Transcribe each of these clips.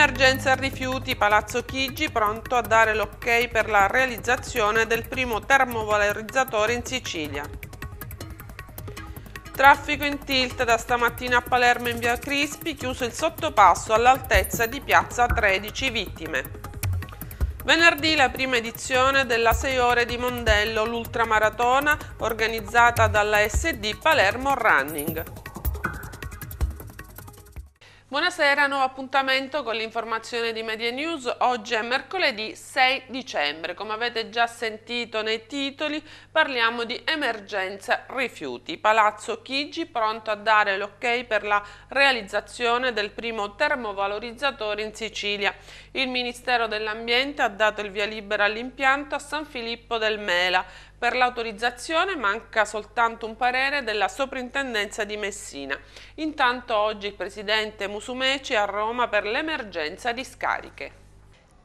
Emergenza rifiuti Palazzo Chigi pronto a dare l'ok per la realizzazione del primo termovalorizzatore in Sicilia. Traffico in tilt da stamattina a Palermo in via Crispi, chiuso il sottopasso all'altezza di piazza 13 vittime. Venerdì la prima edizione della 6 ore di Mondello, l'ultramaratona organizzata dalla SD Palermo Running. Buonasera, nuovo appuntamento con l'informazione di Media News. Oggi è mercoledì 6 dicembre. Come avete già sentito nei titoli, parliamo di emergenza rifiuti. Palazzo Chigi pronto a dare l'ok per la realizzazione del primo termovalorizzatore in Sicilia. Il Ministero dell'Ambiente ha dato il via libera all'impianto a San Filippo del Mela. Per l'autorizzazione manca soltanto un parere della soprintendenza di Messina. Intanto oggi il presidente Musumeci a Roma per l'emergenza di scariche.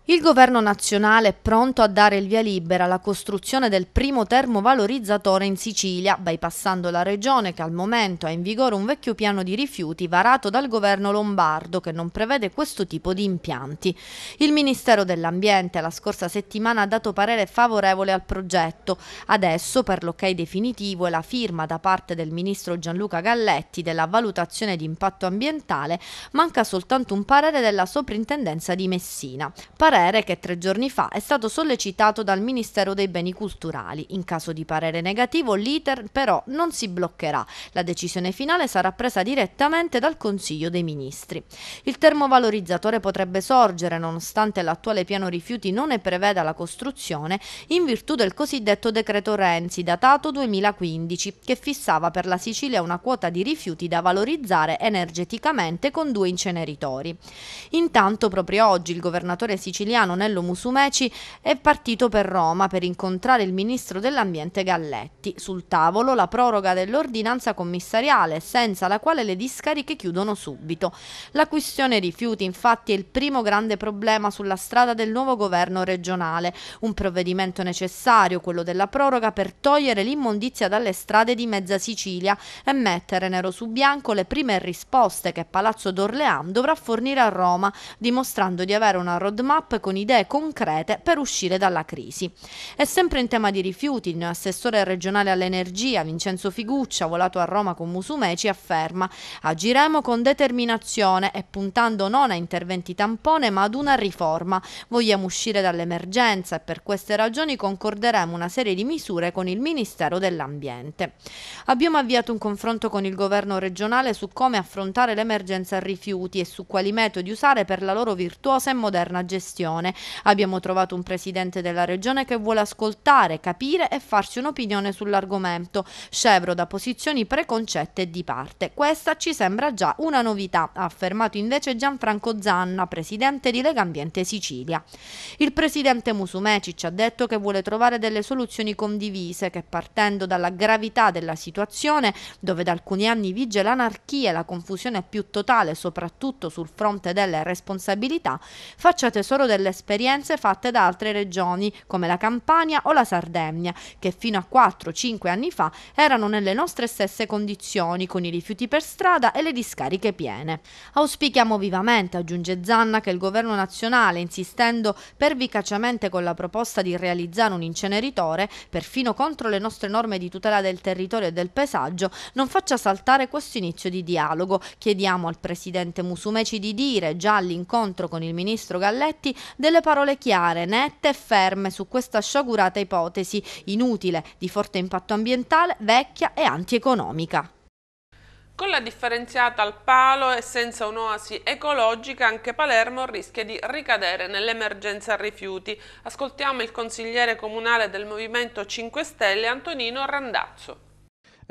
Il governo nazionale è pronto a dare il via libera alla costruzione del primo termovalorizzatore in Sicilia, bypassando la regione che al momento ha in vigore un vecchio piano di rifiuti varato dal governo lombardo che non prevede questo tipo di impianti. Il Ministero dell'Ambiente la scorsa settimana ha dato parere favorevole al progetto. Adesso per l'ok definitivo e la firma da parte del ministro Gianluca Galletti della valutazione di impatto ambientale manca soltanto un parere della soprintendenza di Messina. Par Parere che tre giorni fa è stato sollecitato dal Ministero dei Beni Culturali. In caso di parere negativo l'iter però non si bloccherà. La decisione finale sarà presa direttamente dal Consiglio dei Ministri. Il termovalorizzatore potrebbe sorgere nonostante l'attuale piano rifiuti non ne preveda la costruzione in virtù del cosiddetto decreto Renzi datato 2015 che fissava per la Sicilia una quota di rifiuti da valorizzare energeticamente con due inceneritori. Intanto proprio oggi il governatore siciliano siciliano Nello Musumeci è partito per Roma per incontrare il ministro dell'ambiente Galletti. Sul tavolo la proroga dell'ordinanza commissariale, senza la quale le discariche chiudono subito. La questione rifiuti infatti è il primo grande problema sulla strada del nuovo governo regionale, un provvedimento necessario, quello della proroga, per togliere l'immondizia dalle strade di mezza Sicilia e mettere nero su bianco le prime risposte che Palazzo d'Orleans dovrà fornire a Roma, dimostrando di avere una roadmap con idee concrete per uscire dalla crisi. E sempre in tema di rifiuti, il mio assessore regionale all'energia Vincenzo Figuccia, volato a Roma con Musumeci, afferma agiremo con determinazione e puntando non a interventi tampone ma ad una riforma. Vogliamo uscire dall'emergenza e per queste ragioni concorderemo una serie di misure con il Ministero dell'Ambiente. Abbiamo avviato un confronto con il governo regionale su come affrontare l'emergenza rifiuti e su quali metodi usare per la loro virtuosa e moderna gestione situazione. Abbiamo trovato un presidente della regione che vuole ascoltare, capire e farsi un'opinione sull'argomento, scevro da posizioni preconcette e di parte. Questa ci sembra già una novità, ha affermato invece Gianfranco Zanna, presidente di Lega Ambiente Sicilia. Il presidente Musumeci ci ha detto che vuole trovare delle soluzioni condivise che partendo dalla gravità della situazione, dove da alcuni anni vige l'anarchia e la confusione più totale, soprattutto sul fronte delle responsabilità, facciate solo delle delle esperienze fatte da altre regioni come la Campania o la Sardegna, che fino a 4-5 anni fa erano nelle nostre stesse condizioni, con i rifiuti per strada e le discariche piene. Auspichiamo vivamente, aggiunge Zanna, che il governo nazionale, insistendo pervicacemente con la proposta di realizzare un inceneritore, perfino contro le nostre norme di tutela del territorio e del paesaggio, non faccia saltare questo inizio di dialogo. Chiediamo al presidente Musumeci di dire già all'incontro con il ministro Galletti delle parole chiare, nette e ferme su questa sciagurata ipotesi, inutile, di forte impatto ambientale, vecchia e antieconomica. Con la differenziata al palo e senza un'oasi ecologica anche Palermo rischia di ricadere nell'emergenza rifiuti. Ascoltiamo il consigliere comunale del Movimento 5 Stelle Antonino Randazzo.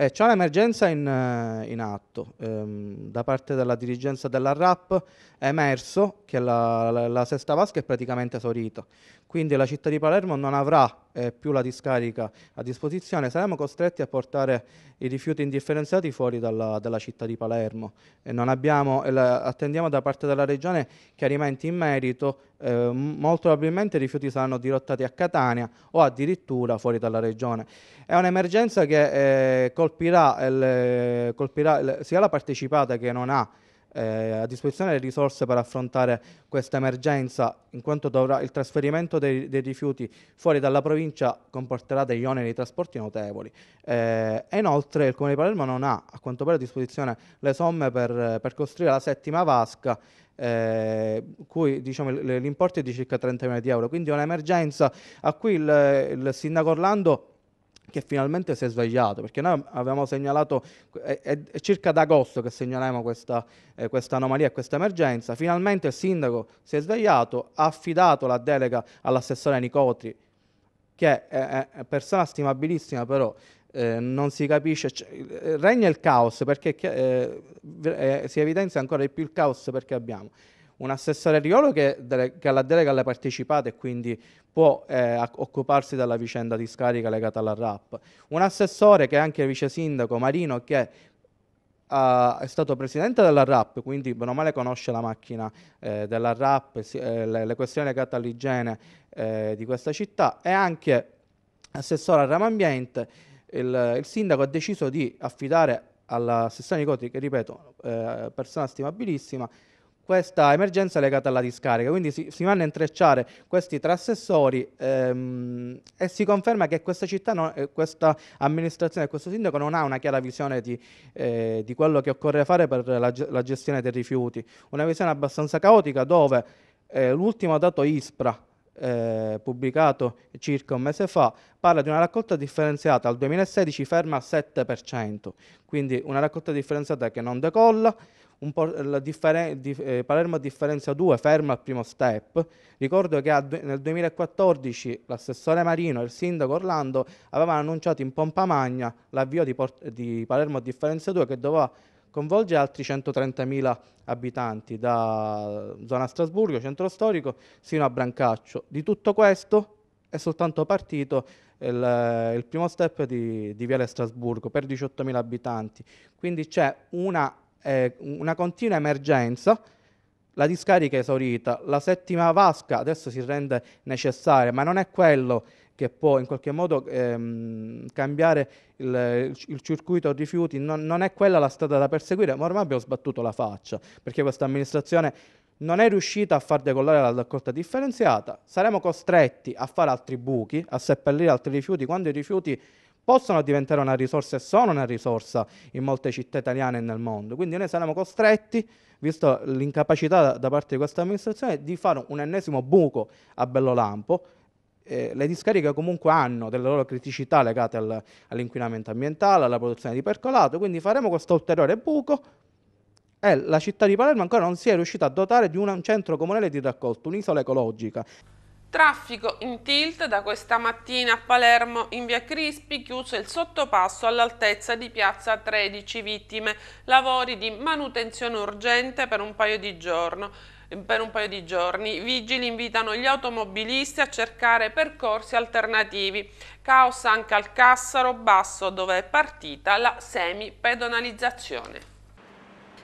Eh, c'è un'emergenza in, eh, in, atto. Ehm, da parte della dirigenza della RAP è emerso che la, la, la sesta vasca è praticamente esaurita. Quindi la città di Palermo non avrà eh, più la discarica a disposizione, saremo costretti a portare i rifiuti indifferenziati fuori dalla, dalla città di Palermo. Abbiamo, la, attendiamo da parte della Regione chiarimenti in merito, eh, molto probabilmente i rifiuti saranno dirottati a Catania o addirittura fuori dalla Regione. È un'emergenza che eh, colpirà, il, eh, colpirà il, sia la partecipata che non ha eh, a disposizione le risorse per affrontare questa emergenza, in quanto dovrà, il trasferimento dei, dei, rifiuti fuori dalla provincia comporterà degli oneri di trasporti notevoli. Eh, e inoltre il Comune di Palermo non ha, a quanto pare, a disposizione le somme per, per costruire la settima vasca, eh, cui diciamo, l'importo è di circa 30 milioni di euro. Quindi è un'emergenza a cui il, il Sindaco Orlando che finalmente si è svegliato, perché noi avevamo segnalato, è, è circa ad agosto che segnaliamo questa, eh, questa anomalia e questa emergenza, finalmente il sindaco si è svegliato, ha affidato la delega all'assessore Nicotri, che è, è persona stimabilissima però, eh, non si capisce, regna il caos perché eh, eh, si evidenzia ancora di più il caos perché abbiamo un assessore Riolo che, dele, che alla delega alle partecipate e quindi può eh, occuparsi della vicenda di scarica legata alla RAP, un assessore che è anche vice sindaco Marino che Uh, è stato presidente della RAP, quindi bene o male conosce la macchina eh, della RAP, si, eh, le, le, questioni legate all'igiene eh, di questa città, e anche assessore al ramo ambiente. Il, il, sindaco ha deciso di affidare alla sessione di Coti, che ripeto, eh, persona stimabilissima, questa emergenza legata alla discarica. Quindi si, si vanno a intrecciare questi tre assessori ehm, e si conferma che questa città, non, eh, questa amministrazione e questo sindaco non ha una chiara visione di, eh, di quello che occorre fare per la, la, gestione dei rifiuti. Una visione abbastanza caotica dove eh, l'ultimo dato ISPRA eh, pubblicato circa un mese fa, parla di una raccolta differenziata al 2016 ferma al 7%, quindi una raccolta differenziata che non decolla, differen di, eh, Palermo differenza 2 ferma al primo step. Ricordo che nel 2014 l'assessore Marino e il sindaco Orlando avevano annunciato in pompa magna l'avvio di, di, Palermo differenza 2 che doveva coinvolgere altri 130.000 abitanti da zona Strasburgo, centro storico, sino a Brancaccio. Di tutto questo è soltanto partito il, il primo step di, di Viale Strasburgo per 18.000 abitanti. Quindi c'è una è una continua emergenza, la discarica è esaurita, la settima vasca adesso si rende necessaria, ma non è quello che può in qualche modo ehm, cambiare il, il, circuito rifiuti, non, non, è quella la strada da perseguire, ma ormai abbiamo sbattuto la faccia, perché questa amministrazione non è riuscita a far decollare la raccolta differenziata, saremo costretti a fare altri buchi, a seppellire altri rifiuti, quando i rifiuti possono diventare una risorsa e sono una risorsa in molte città italiane e nel mondo. Quindi noi saremo costretti, visto l'incapacità da parte di questa amministrazione, di fare un ennesimo buco a Bellolampo. Eh, le discariche comunque hanno delle loro criticità legate al, all'inquinamento ambientale, alla produzione di percolato, quindi faremo questo ulteriore buco e la città di Palermo ancora non si è riuscita a dotare di un centro comunale di raccolto, un'isola ecologica. Traffico in tilt da questa mattina a Palermo in via Crispi, chiuso il sottopasso all'altezza di piazza 13 vittime, lavori di manutenzione urgente per un paio di giorni per un paio di giorni. I vigili invitano gli automobilisti a cercare percorsi alternativi. Caos anche al Cassaro Basso dove è partita la semi-pedonalizzazione.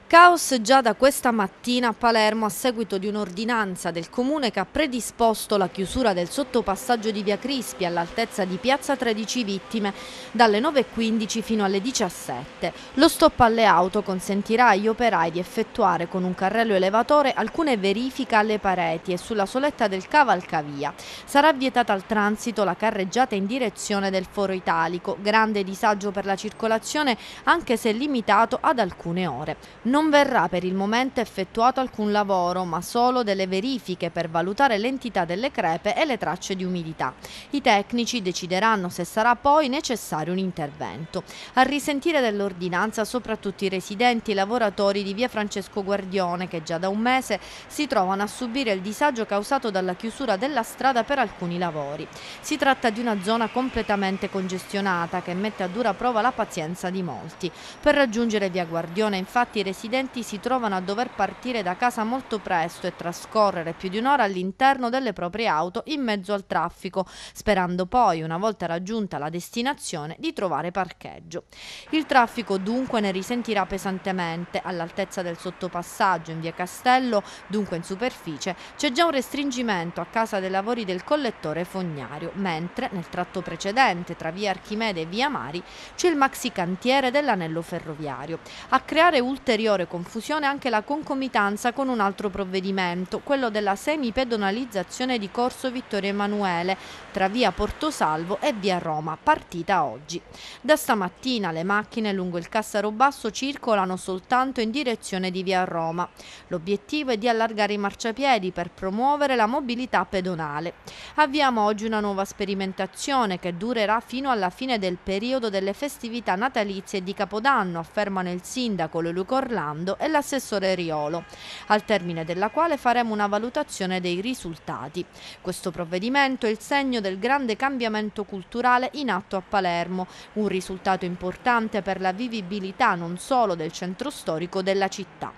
Caos già da questa mattina a Palermo a seguito di un'ordinanza del comune che ha predisposto la chiusura del sottopassaggio di Via Crispi all'altezza di Piazza 13 Vittime dalle 9.15 fino alle 17. Lo stop alle auto consentirà agli operai di effettuare con un carrello elevatore alcune verifiche alle pareti e sulla soletta del cavalcavia. Sarà vietata al transito la carreggiata in direzione del Foro Italico, grande disagio per la circolazione anche se limitato ad alcune ore. Non non verrà per il momento effettuato alcun lavoro, ma solo delle verifiche per valutare l'entità delle crepe e le tracce di umidità. I tecnici decideranno se sarà poi necessario un intervento. A risentire dell'ordinanza soprattutto i residenti e i lavoratori di via Francesco Guardione che già da un mese si trovano a subire il disagio causato dalla chiusura della strada per alcuni lavori. Si tratta di una zona completamente congestionata che mette a dura prova la pazienza di molti. Per raggiungere via Guardione infatti i residenti residenti si trovano a dover partire da casa molto presto e trascorrere più di un'ora all'interno delle proprie auto in mezzo al traffico, sperando poi, una volta raggiunta la destinazione, di trovare parcheggio. Il traffico dunque ne risentirà pesantemente. All'altezza del sottopassaggio in via Castello, dunque in superficie, c'è già un restringimento a casa dei lavori del collettore fognario, mentre nel tratto precedente tra via Archimede e via Mari c'è il maxi cantiere dell'anello ferroviario. A creare ulteriori ulteriore confusione anche la concomitanza con un altro provvedimento, quello della semipedonalizzazione di Corso Vittorio Emanuele tra via Portosalvo e via Roma, partita oggi. Da stamattina le macchine lungo il Cassaro Basso circolano soltanto in direzione di via Roma. L'obiettivo è di allargare i marciapiedi per promuovere la mobilità pedonale. Avviamo oggi una nuova sperimentazione che durerà fino alla fine del periodo delle festività natalizie di Capodanno, affermano il sindaco Lulu Corlano Orlando e l'assessore Riolo, al termine della quale faremo una valutazione dei risultati. Questo provvedimento è il segno del grande cambiamento culturale in atto a Palermo, un risultato importante per la vivibilità non solo del centro storico della città.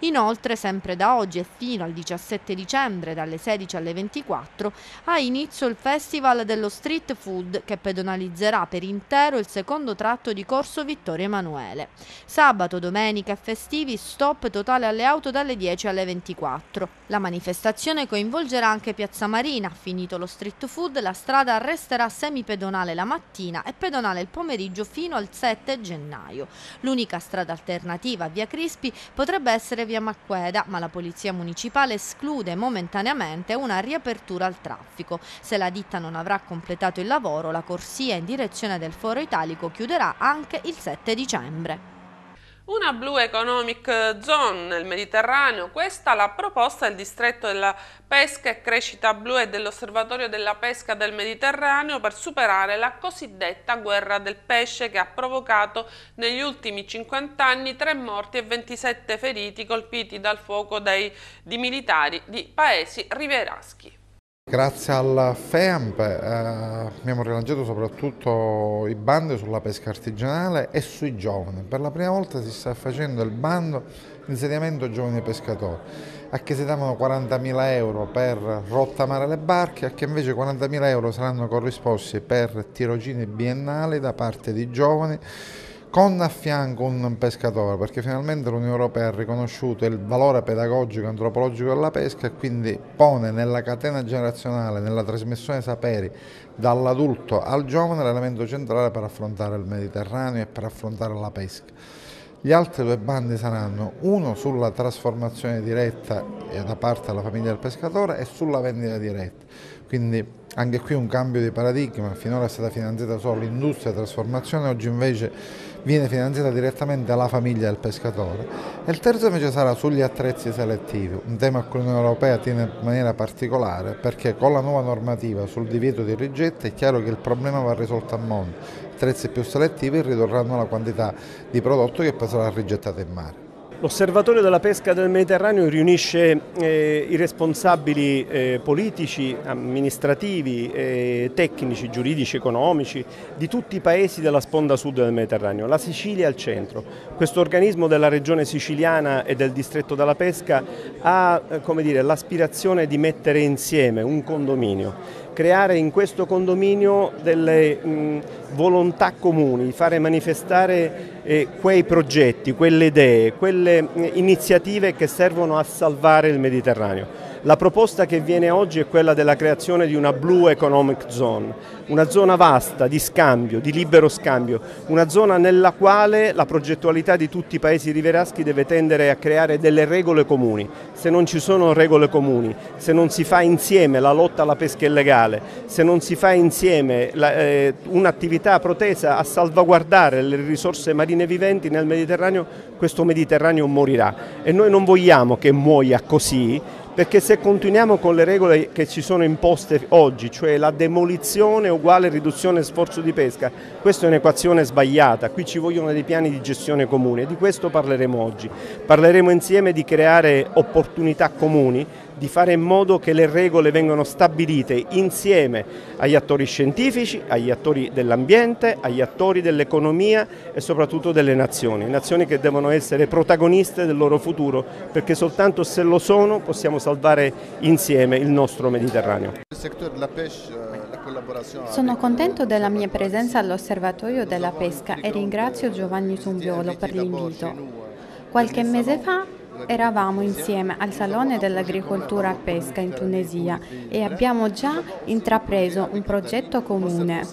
Inoltre, sempre da oggi e fino al 17 dicembre, dalle 16 alle 24, ha inizio il Festival dello Street Food che pedonalizzerà per intero il secondo tratto di Corso Vittorio Emanuele. Sabato, domenica e festival estivi, stop totale alle auto dalle 10 alle 24. La manifestazione coinvolgerà anche Piazza Marina. Finito lo street food, la strada resterà semipedonale la mattina e pedonale il pomeriggio fino al 7 gennaio. L'unica strada alternativa a Via Crispi potrebbe essere Via Macqueda, ma la Polizia Municipale esclude momentaneamente una riapertura al traffico. Se la ditta non avrà completato il lavoro, la corsia in direzione del Foro Italico chiuderà anche il 7 dicembre. Una Blue Economic Zone nel Mediterraneo, questa la proposta del distretto della pesca e crescita blu e dell'osservatorio della pesca del Mediterraneo per superare la cosiddetta guerra del pesce che ha provocato negli ultimi 50 anni 3 morti e 27 feriti colpiti dal fuoco dei, di militari di paesi rivieraschi. Grazie al FEAMP eh, abbiamo rilanciato soprattutto i bandi sulla pesca artigianale e sui giovani. Per la prima volta si sta facendo il bando insediamento giovani pescatori, a che si davano 40.000 euro per rottamare le barche, a che invece 40.000 euro saranno corrisposti per tirocini biennali da parte di giovani con a fianco un pescatore, perché finalmente l'Unione Europea ha riconosciuto il valore pedagogico e antropologico della pesca e quindi pone nella catena generazionale, nella trasmissione saperi dall'adulto al giovane l'elemento centrale per affrontare il Mediterraneo e per affrontare la pesca. Gli altri due bandi saranno uno sulla trasformazione diretta da parte della famiglia del pescatore e sulla vendita diretta. Quindi anche qui un cambio di paradigma, finora è stata finanziata solo l'industria la trasformazione, oggi invece viene finanziata direttamente dalla famiglia del pescatore e il terzo invece sarà sugli attrezzi selettivi, un tema a cui l'Unione Europea tiene in maniera particolare perché con la nuova normativa sul divieto di rigetto è chiaro che il problema va risolto a monte, attrezzi più selettivi ridurranno la quantità di prodotto che poi sarà rigettato in mare. L'osservatorio della pesca del Mediterraneo riunisce eh, i responsabili eh, politici, amministrativi, eh, tecnici, giuridici, economici di tutti i paesi della sponda sud del Mediterraneo, la Sicilia al centro. Questo organismo della regione siciliana e del distretto della pesca ha eh, l'aspirazione di mettere insieme un condominio creare in questo condominio delle mh, volontà comuni, fare manifestare eh, quei progetti, quelle idee, quelle mh, iniziative che servono a salvare il Mediterraneo. La proposta che viene oggi è quella della creazione di una Blue Economic Zone, una zona vasta di scambio, di libero scambio, una zona nella quale la progettualità di tutti i paesi riveraschi deve tendere a creare delle regole comuni. Se non ci sono regole comuni, se non si fa insieme la lotta alla pesca illegale, se non si fa insieme eh, un'attività protesa a salvaguardare le risorse marine viventi nel Mediterraneo, questo Mediterraneo morirà e noi non vogliamo che muoia così perché se continuiamo con le regole che ci sono imposte oggi, cioè la demolizione uguale riduzione sforzo di pesca, questa è un'equazione sbagliata, qui ci vogliono dei piani di gestione comune, di questo parleremo oggi. Parleremo insieme di creare opportunità comuni di fare in modo che le regole vengano stabilite insieme agli attori scientifici, agli attori dell'ambiente, agli attori dell'economia e soprattutto delle nazioni, nazioni che devono essere protagoniste del loro futuro perché soltanto se lo sono possiamo salvare insieme il nostro Mediterraneo. Sono contento della mia presenza all'osservatorio della pesca e ringrazio Giovanni Zumbiolo per l'invito. Qualche mese fa Eravamo insieme al Salone dell'Agricoltura e Pesca in Tunisia e abbiamo già intrapreso un progetto comune.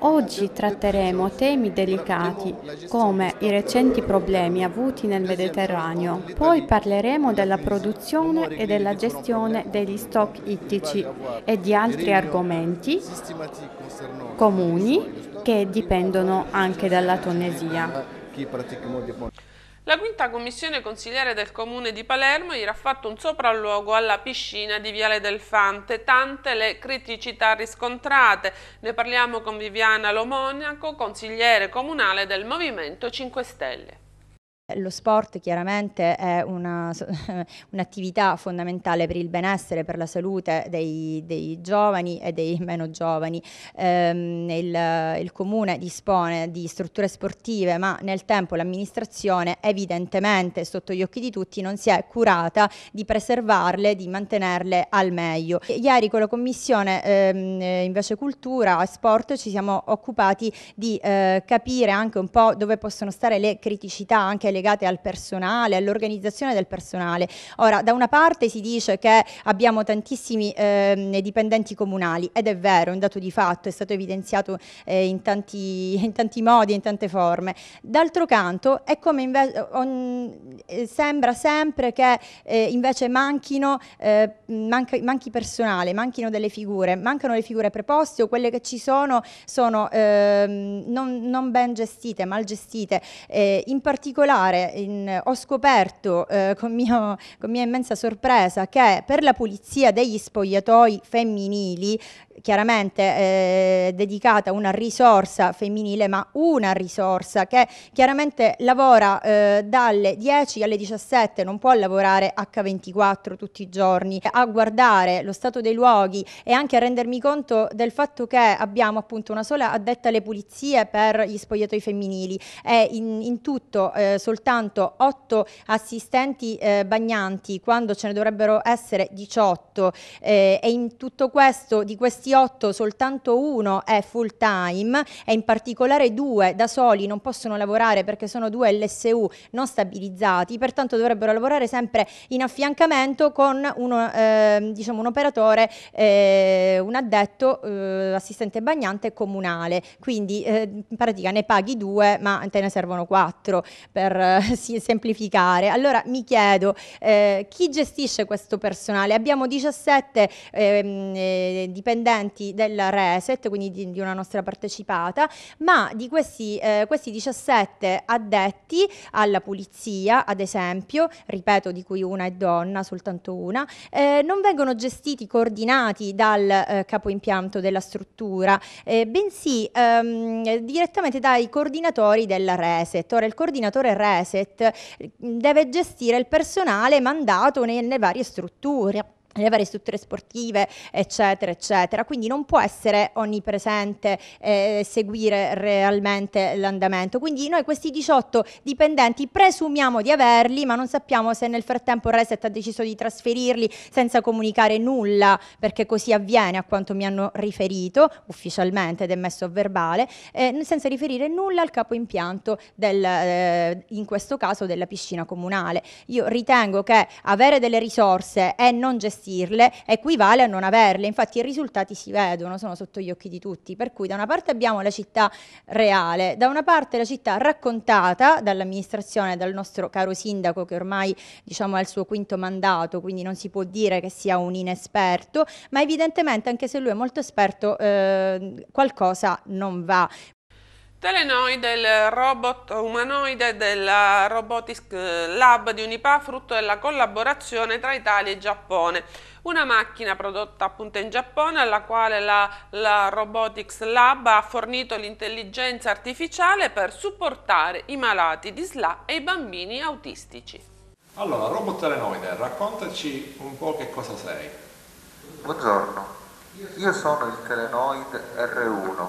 Oggi tratteremo temi delicati come i recenti problemi avuti nel Mediterraneo. Poi parleremo della produzione e della gestione degli stock ittici e di altri argomenti comuni che dipendono anche dalla Tunisia. La quinta commissione consigliere del comune di Palermo ieri ha fatto un sopralluogo alla piscina di Viale del Fante, tante le criticità riscontrate. Ne parliamo con Viviana Lomoniaco, consigliere comunale del Movimento 5 Stelle. Lo sport chiaramente è una, un'attività fondamentale per il benessere, per la salute dei, dei giovani e dei meno giovani. Ehm, il, il, comune dispone di strutture sportive, ma nel tempo l'amministrazione evidentemente sotto gli occhi di tutti non si è curata di preservarle, di mantenerle al meglio. Ieri con la commissione ehm, invece cultura e sport ci siamo occupati di eh, capire anche un po' dove possono stare le criticità, anche le legate al personale, all'organizzazione del personale. Ora, da una parte si dice che abbiamo tantissimi eh, dipendenti comunali ed è vero, è un dato di fatto, è stato evidenziato eh, in, tanti, in, tanti, modi, in tante forme. D'altro canto è come invece, on, eh, sembra sempre che eh, invece manchino, eh, manca, manchi personale, manchino delle figure, mancano le figure preposte o quelle che ci sono sono ehm, non, non, ben gestite, mal gestite. Eh, in particolare particolare in, ho scoperto eh, con, mio, con, mia immensa sorpresa che per la pulizia degli spogliatoi femminili chiaramente eh, dedicata una risorsa femminile, ma una risorsa che chiaramente lavora eh, dalle 10 alle 17, non può lavorare H24 tutti i giorni, a guardare lo stato dei luoghi e anche a rendermi conto del fatto che abbiamo appunto una sola addetta alle pulizie per gli spogliatoi femminili e in, in tutto eh, soltanto 8 assistenti eh, bagnanti quando ce ne dovrebbero essere 18 eh, e in tutto questo di questi questi otto soltanto uno è full time e in particolare due da soli non possono lavorare perché sono due LSU non stabilizzati, pertanto dovrebbero lavorare sempre in affiancamento con uno, eh, diciamo un operatore, eh, un addetto, eh, assistente bagnante comunale. Quindi eh, in pratica ne paghi due ma te ne servono quattro per eh, sì, semplificare. Allora mi chiedo eh, chi gestisce questo personale? Abbiamo 17 ehm, dipendenti dipendenti della Reset, quindi di, di una nostra partecipata, ma di questi, eh, questi 17 addetti alla pulizia, ad esempio, ripeto di cui una è donna, soltanto una, eh, non vengono gestiti, coordinati dal eh, impianto della struttura, eh, bensì ehm, direttamente dai coordinatori della Reset. Ora il coordinatore Reset mm, deve gestire il personale mandato nelle varie strutture le varie strutture sportive, eccetera, eccetera. Quindi non può essere onnipresente e eh, seguire realmente l'andamento. Quindi noi questi 18 dipendenti presumiamo di averli, ma non sappiamo se nel frattempo Reset ha deciso di trasferirli senza comunicare nulla, perché così avviene a quanto mi hanno riferito ufficialmente ed è messo a verbale, eh, senza riferire nulla al capo impianto del, eh, in questo caso della piscina comunale. Io ritengo che avere delle risorse e non gestire gestirle equivale a non averle, infatti i risultati si vedono, sono sotto gli occhi di tutti, per cui da una parte abbiamo la città reale, da una parte la città raccontata dall'amministrazione, dal nostro caro sindaco che ormai diciamo è al suo quinto mandato, quindi non si può dire che sia un inesperto, ma evidentemente anche se lui è molto esperto eh, qualcosa non va, Telenoi del robot umanoide della Robotics eh, Lab di Unipa, frutto della collaborazione tra Italia e Giappone. Una macchina prodotta appunto in Giappone alla quale la, la Robotics Lab ha fornito l'intelligenza artificiale per supportare i malati di SLA e i bambini autistici. Allora, robot Telenoide, raccontaci un po' che cosa sei. Buongiorno, io sono il telenoide R1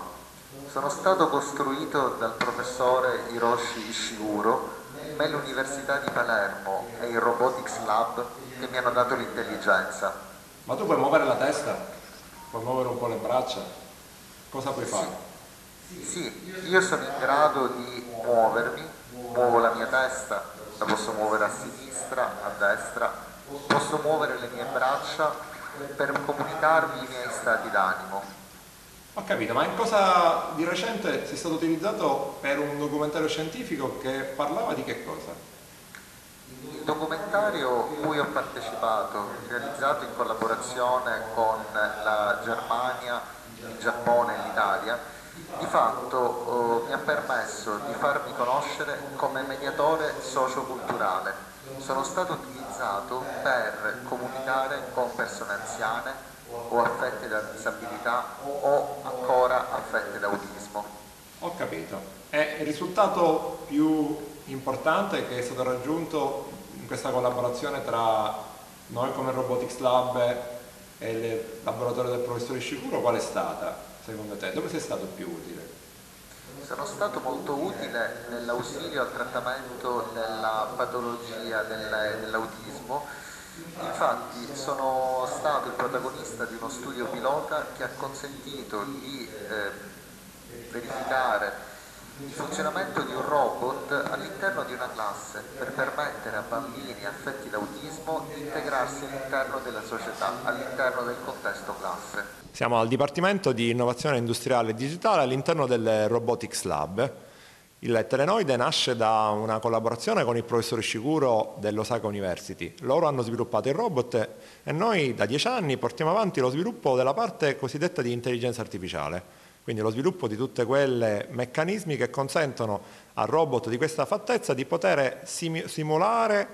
sono stato costruito dal professore Hiroshi Ishiguro me l'Università di Palermo e il Robotics Lab che mi hanno dato l'intelligenza. Ma tu puoi muovere la testa? Puoi muovere un po' le braccia? Cosa puoi fare? Sì, io sono in grado di muovermi, muovo la mia testa, la posso muovere a sinistra, a destra, posso muovere le mie braccia per comunicarmi i miei stati d'animo. Ho capito, ma in cosa di recente si è stato utilizzato per un documentario scientifico che parlava di che cosa? Il documentario cui ho partecipato, realizzato in collaborazione con la Germania, il Giappone e l'Italia, di fatto eh, mi ha permesso di farmi conoscere come mediatore socioculturale. Sono stato utilizzato per comunicare con persone anziane, o affette da disabilità o ancora affette da autismo. Ho capito. E eh, il risultato più importante che è stato raggiunto in questa collaborazione tra noi come Robotics Lab e il laboratorio del professore Scicuro qual è stata secondo te? Dove sei stato più utile? sono stato molto utile nell'ausilio al trattamento della patologia dell'autismo Infatti sono stato il protagonista di uno studio pilota che ha consentito di eh, verificare il funzionamento di un robot all'interno di una classe per permettere a bambini affetti da autismo di integrarsi all'interno della società, all'interno del contesto classe. Siamo al Dipartimento di Innovazione Industriale e Digitale all'interno del Robotics Lab il Telenoide nasce da una collaborazione con il professor Scicuro dell'Osaka University. Loro hanno sviluppato il robot e noi da dieci anni portiamo avanti lo sviluppo della parte cosiddetta di intelligenza artificiale, quindi lo sviluppo di tutti quei meccanismi che consentono al robot di questa fattezza di poter simulare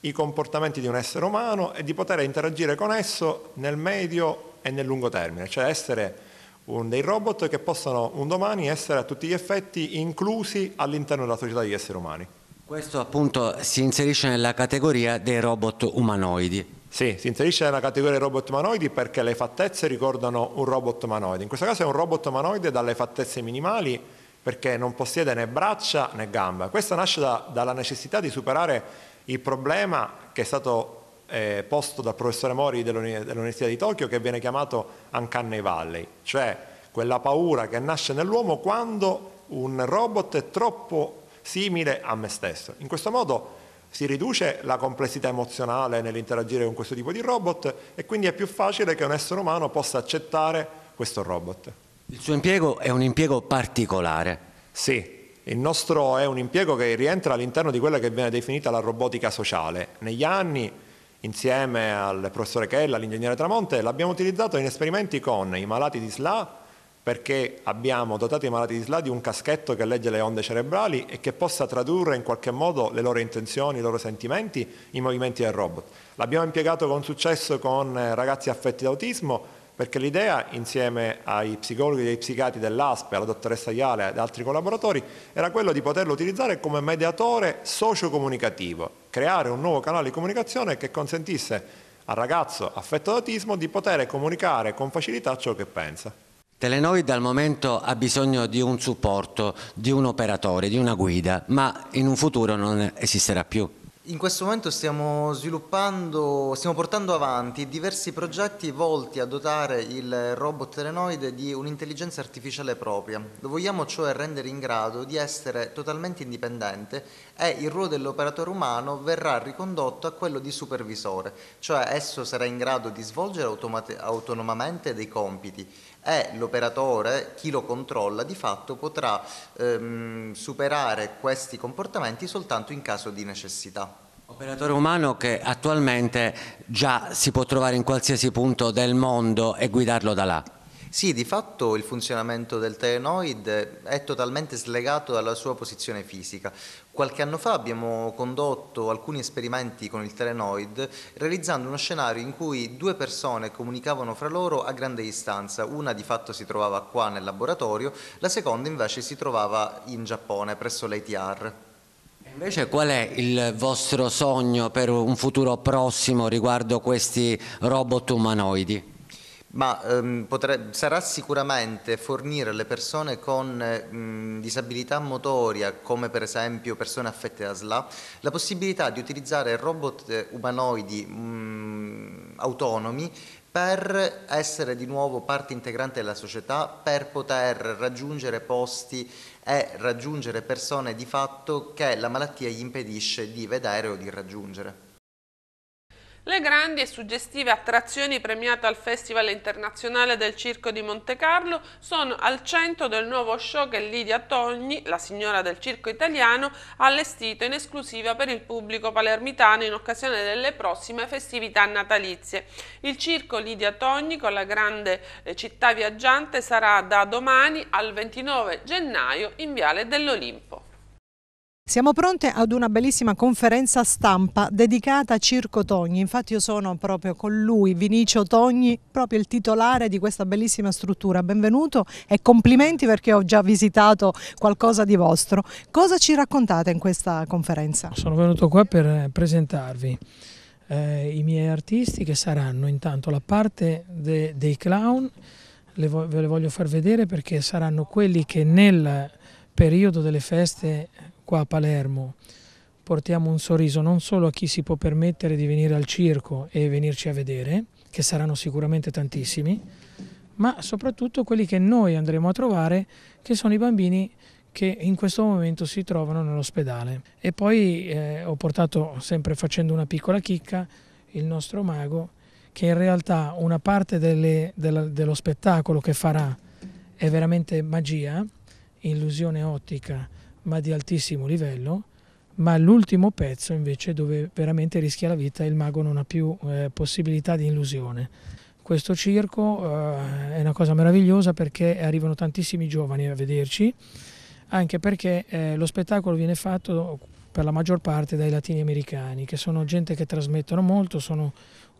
i comportamenti di un essere umano e di poter interagire con esso nel medio e nel lungo termine, cioè essere un, dei robot che possano un domani essere a tutti gli effetti inclusi all'interno della società degli esseri umani. Questo appunto si inserisce nella categoria dei robot umanoidi. Sì, si inserisce nella categoria dei robot umanoidi perché le fattezze ricordano un robot umanoide. In questo caso è un robot umanoide dalle fattezze minimali perché non possiede né braccia né gambe. Questo nasce da, dalla necessità di superare il problema che è stato eh, posto dal professore Mori dell'Università di Tokyo che viene chiamato Uncanny Valley, cioè quella paura che nasce nell'uomo quando un robot è troppo simile a me stesso. In questo modo si riduce la complessità emozionale nell'interagire con questo tipo di robot e quindi è più facile che un essere umano possa accettare questo robot. Il suo impiego è un impiego particolare. Sì, il nostro è un impiego che rientra all'interno di quella che viene definita la robotica sociale. Negli anni insieme al professore Chella, all'ingegnere Tramonte, l'abbiamo utilizzato in esperimenti con i malati di SLA perché abbiamo dotato i malati di SLA di un caschetto che legge le onde cerebrali e che possa tradurre in qualche modo le loro intenzioni, i loro sentimenti, i movimenti del robot. L'abbiamo impiegato con successo con eh, ragazzi affetti da autismo perché l'idea, insieme ai psicologi e ai psichiatri dell'ASPE, alla dottoressa Iale e ad altri collaboratori, era quello di poterlo utilizzare come mediatore sociocomunicativo, creare un nuovo canale di comunicazione che consentisse al ragazzo affetto da autismo di poter comunicare con facilità ciò che pensa. Telenoid al momento ha bisogno di un supporto, di un operatore, di una guida, ma in un futuro non esisterà più. In questo momento stiamo sviluppando, stiamo portando avanti diversi progetti volti a dotare il robot terenoide di un'intelligenza artificiale propria. Lo vogliamo cioè rendere in grado di essere totalmente indipendente e il ruolo dell'operatore umano verrà ricondotto a quello di supervisore, cioè esso sarà in grado di svolgere autonomamente dei compiti è l'operatore, chi lo controlla, di fatto potrà ehm, superare questi comportamenti soltanto in caso di necessità. Operatore umano che attualmente già si può trovare in qualsiasi punto del mondo e guidarlo da là. Sì, di fatto il funzionamento del terenoid è totalmente slegato dalla sua posizione fisica. Qualche anno fa abbiamo condotto alcuni esperimenti con il terenoid realizzando uno scenario in cui due persone comunicavano fra loro a grande distanza, una di fatto si trovava qua nel laboratorio, la seconda invece si trovava in Giappone presso l'ATR. Invece qual è il vostro sogno per un futuro prossimo riguardo questi robot umanoidi? ma ehm, potrebbe, sarà sicuramente fornire alle persone con ehm, disabilità motoria, come per esempio persone affette da SLA, la possibilità di utilizzare robot eh, umanoidi mh, mhmm, autonomi per essere di nuovo parte integrante della società, per poter raggiungere posti e raggiungere persone di fatto che la malattia gli impedisce di vedere o di raggiungere. Le grandi e suggestive attrazioni premiate al Festival Internazionale del Circo di Monte Carlo sono al centro del nuovo show che Lidia Togni, la signora del circo italiano, ha allestito in esclusiva per il pubblico palermitano in occasione delle prossime festività natalizie. Il circo Lidia Togni con la grande eh, città viaggiante sarà da domani al 29 gennaio in Viale dell'Olimpo. Siamo pronte ad una bellissima conferenza stampa dedicata a Circo Togni, infatti io sono proprio con lui, Vinicio Togni, proprio il titolare di questa bellissima struttura. Benvenuto e complimenti perché ho già visitato qualcosa di vostro. Cosa ci raccontate in questa conferenza? Sono venuto qua per eh, presentarvi eh, i miei artisti che saranno intanto la parte de dei clown, le ve le voglio far vedere perché saranno quelli che nel periodo delle feste qua a Palermo portiamo un sorriso non solo a chi si può permettere di venire al circo e venirci a vedere, che saranno sicuramente tantissimi, ma soprattutto quelli che noi andremo a trovare, che sono i bambini che in questo momento si trovano nell'ospedale. E poi eh, ho portato, sempre facendo una piccola chicca, il nostro mago, che in realtà una parte delle, della, dello spettacolo che farà è veramente magia, illusione ottica, ma di altissimo livello, ma l'ultimo pezzo invece dove veramente rischia la vita il mago non ha più eh, possibilità di illusione. Questo circo eh, è una cosa meravigliosa perché arrivano tantissimi giovani a vederci, anche perché eh, lo spettacolo viene fatto per la maggior parte dai latini americani, che sono gente che trasmettono molto, sono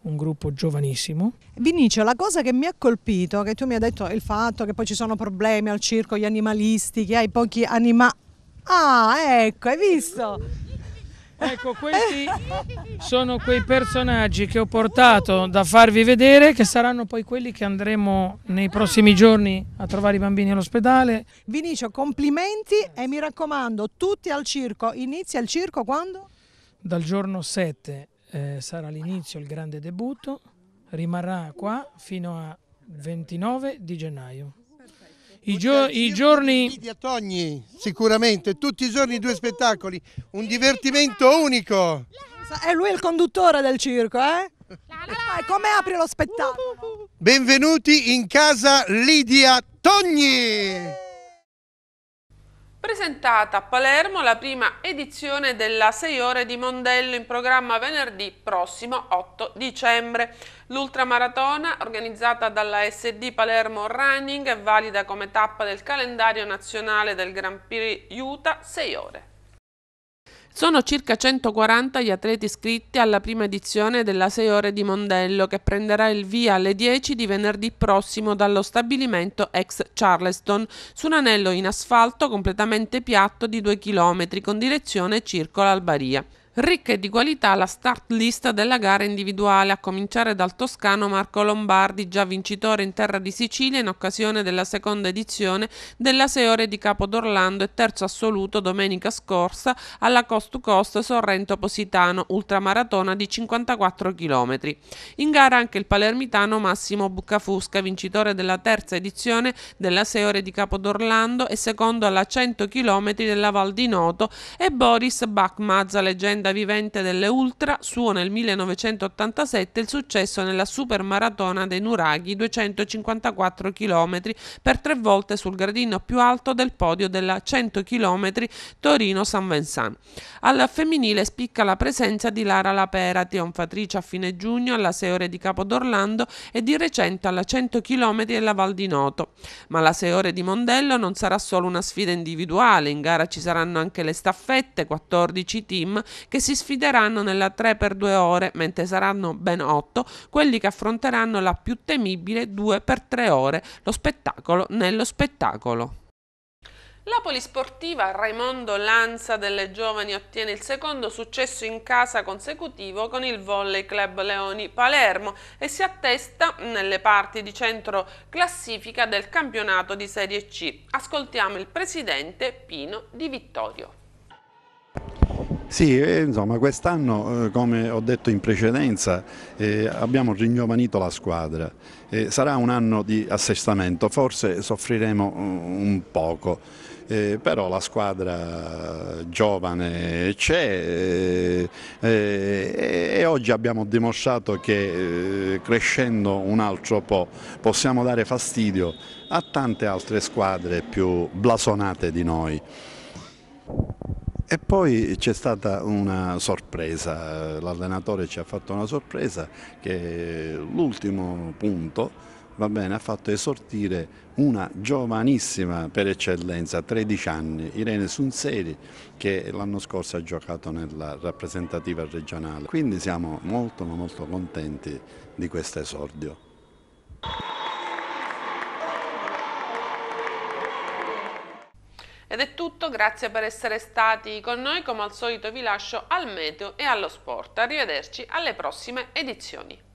un gruppo giovanissimo. Vinicio, la cosa che mi ha colpito, che tu mi hai detto, è il fatto che poi ci sono problemi al circo, gli animalisti, che hai pochi anima Ah, ecco, hai visto? Ecco, questi sono quei personaggi che ho portato da farvi vedere, che saranno poi quelli che andremo nei prossimi giorni a trovare i bambini all'ospedale. Vinicio, complimenti e mi raccomando, tutti al circo. Inizia il circo quando? Dal giorno 7 eh, sarà l'inizio, il grande debutto. Rimarrà qua fino a 29 di gennaio. I, gio i giorni... A Togni, sicuramente, tutti i giorni due spettacoli, un divertimento unico. È lui il conduttore del circo, eh? come apri lo spettacolo? Benvenuti in casa Lidia Togni! Presentata a Palermo la prima edizione della 6 ore di Mondello in programma venerdì prossimo 8 dicembre. L'ultramaratona, organizzata dalla SD Palermo Running, è valida come tappa del calendario nazionale del Grand Prix Utah 6 ore. Sono circa 140 gli atleti iscritti alla prima edizione della 6 ore di Mondello che prenderà il via alle 10 di venerdì prossimo dallo stabilimento ex Charleston su un anello in asfalto completamente piatto di 2 km con direzione Circola Albaria. Ricca e di qualità la start list della gara individuale, a cominciare dal toscano Marco Lombardi, già vincitore in terra di Sicilia in occasione della seconda edizione della 6 ore di Capo d'Orlando e terzo assoluto domenica scorsa alla Cost to Cost Sorrento Positano, ultramaratona di 54 km. In gara anche il palermitano Massimo Buccafusca, vincitore della terza edizione della 6 ore di Capo d'Orlando e secondo alla 100 km della Val di Noto, e Boris Bachmazza, leggenda leggenda vivente delle Ultra, suo nel 1987 il successo nella super maratona dei Nuraghi, 254 km, per tre volte sul gradino più alto del podio della 100 km Torino-San Vincent. Al femminile spicca la presenza di Lara Lapera, trionfatrice a fine giugno alla 6 ore di Capodorlando e di recente alla 100 km della Val di Noto. Ma la 6 ore di Mondello non sarà solo una sfida individuale, in gara ci saranno anche le staffette, 14 team che si sfideranno nella 3 per 2 ore, mentre saranno ben 8 quelli che affronteranno la più temibile 2 per 3 ore, lo spettacolo nello spettacolo. La polisportiva Raimondo Lanza delle giovani ottiene il secondo successo in casa consecutivo con il Volley Club Leoni Palermo e si attesta nelle parti di centro classifica del campionato di Serie C. Ascoltiamo il presidente Pino Di Vittorio. Sì, eh, insomma quest'anno eh, come ho detto in precedenza eh, abbiamo ringiovanito la squadra, eh, sarà un anno di assestamento, forse soffriremo eh, un poco, eh, però la squadra giovane c'è e oggi abbiamo dimostrato che crescendo un altro po' possiamo dare fastidio a tante altre squadre più blasonate di noi. E poi c'è stata una sorpresa, l'allenatore ci ha fatto una sorpresa che l'ultimo punto bene, ha fatto esortire una giovanissima per eccellenza, 13 anni, Irene Sunseri, che l'anno scorso ha giocato nella rappresentativa regionale. Quindi siamo molto molto contenti di questo esordio. Ed è tutto, grazie per essere stati con noi, come al solito vi lascio al meteo e allo sport. Arrivederci alle prossime edizioni.